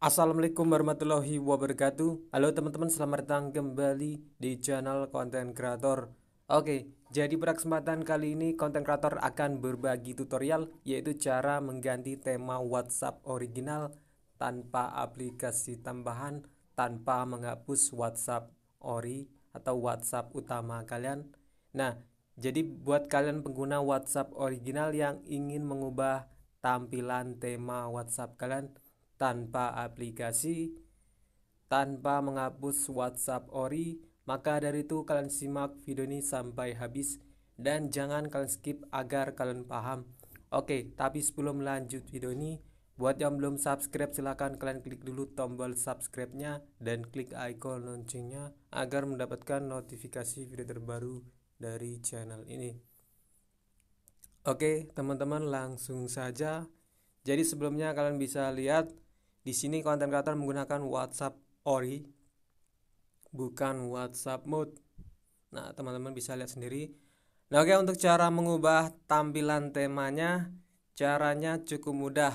Assalamualaikum warahmatullahi wabarakatuh Halo teman-teman selamat datang kembali di channel konten kreator Oke jadi pada kesempatan kali ini konten kreator akan berbagi tutorial Yaitu cara mengganti tema whatsapp original tanpa aplikasi tambahan Tanpa menghapus whatsapp ori atau whatsapp utama kalian Nah, jadi buat kalian pengguna WhatsApp original yang ingin mengubah tampilan tema WhatsApp kalian tanpa aplikasi, tanpa menghapus WhatsApp ori, maka dari itu kalian simak video ini sampai habis dan jangan kalian skip agar kalian paham. Oke, tapi sebelum lanjut video ini, buat yang belum subscribe silahkan kalian klik dulu tombol subscribe-nya dan klik icon loncengnya agar mendapatkan notifikasi video terbaru dari channel ini. Oke, teman-teman, langsung saja. Jadi sebelumnya kalian bisa lihat di sini konten kreator menggunakan WhatsApp Ori bukan WhatsApp Mode. Nah, teman-teman bisa lihat sendiri. Nah, oke untuk cara mengubah tampilan temanya, caranya cukup mudah.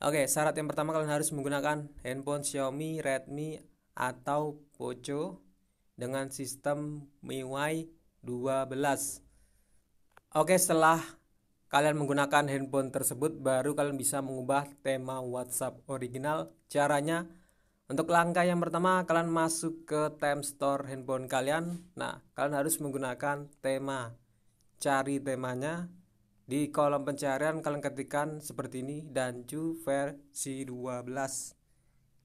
Oke, syarat yang pertama kalian harus menggunakan handphone Xiaomi, Redmi atau Poco dengan sistem MIUI 12 Oke setelah kalian menggunakan handphone tersebut baru kalian bisa mengubah tema WhatsApp original caranya untuk langkah yang pertama kalian masuk ke time store handphone kalian nah kalian harus menggunakan tema cari temanya di kolom pencarian kalian ketikkan seperti ini dan cu versi 12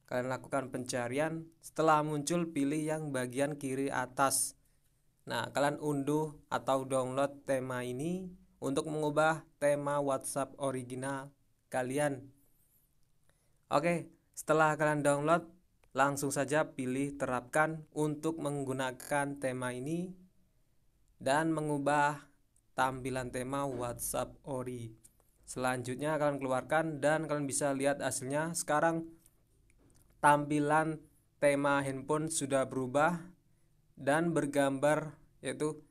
Kalian lakukan pencarian Setelah muncul pilih yang bagian kiri atas Nah, kalian unduh atau download tema ini untuk mengubah tema WhatsApp original kalian. Oke, setelah kalian download, langsung saja pilih terapkan untuk menggunakan tema ini dan mengubah tampilan tema WhatsApp Ori. Selanjutnya kalian keluarkan dan kalian bisa lihat hasilnya. Sekarang tampilan tema handphone sudah berubah dan bergambar yaitu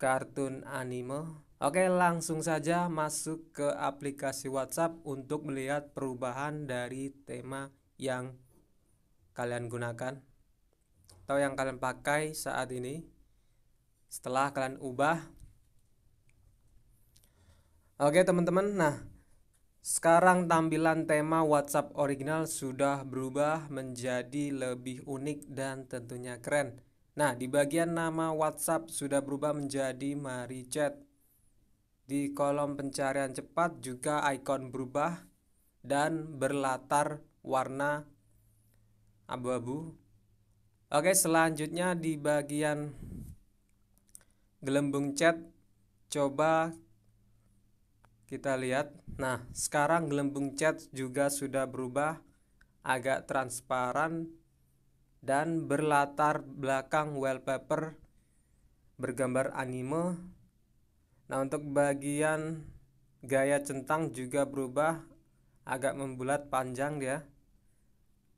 kartun anime. Oke, langsung saja masuk ke aplikasi WhatsApp untuk melihat perubahan dari tema yang kalian gunakan atau yang kalian pakai saat ini. Setelah kalian ubah. Oke, teman-teman. Nah, sekarang tampilan tema WhatsApp original sudah berubah menjadi lebih unik dan tentunya keren. Nah, di bagian nama WhatsApp sudah berubah menjadi MariChat. Di kolom pencarian cepat juga ikon berubah dan berlatar warna abu-abu. Oke, selanjutnya di bagian gelembung chat coba kita lihat. Nah, sekarang gelembung chat juga sudah berubah agak transparan dan berlatar belakang wallpaper bergambar anime. Nah, untuk bagian gaya centang juga berubah agak membulat panjang dia.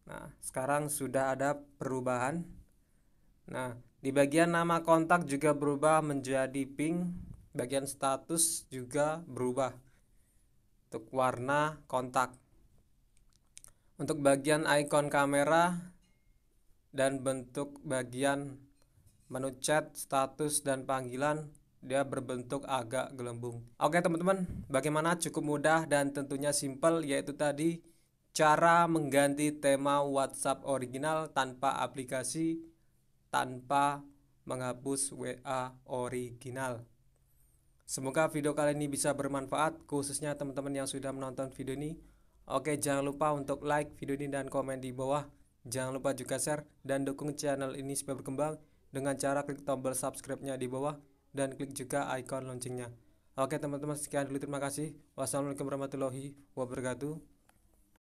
Nah, sekarang sudah ada perubahan. Nah, di bagian nama kontak juga berubah menjadi pink, bagian status juga berubah untuk warna kontak. Untuk bagian icon kamera dan bentuk bagian menu chat, status, dan panggilan dia berbentuk agak gelembung. Oke teman-teman, bagaimana cukup mudah dan tentunya simple yaitu tadi cara mengganti tema WhatsApp original tanpa aplikasi tanpa menghapus WA original. Semoga video kali ini bisa bermanfaat khususnya teman-teman yang sudah menonton video ini. Oke, jangan lupa untuk like video ini dan komen di bawah. Jangan lupa juga share dan dukung channel ini supaya berkembang dengan cara klik tombol subscribe-nya di bawah dan klik juga icon loncengnya. Oke teman-teman sekian dulu terima kasih. Wassalamualaikum warahmatullahi wabarakatuh.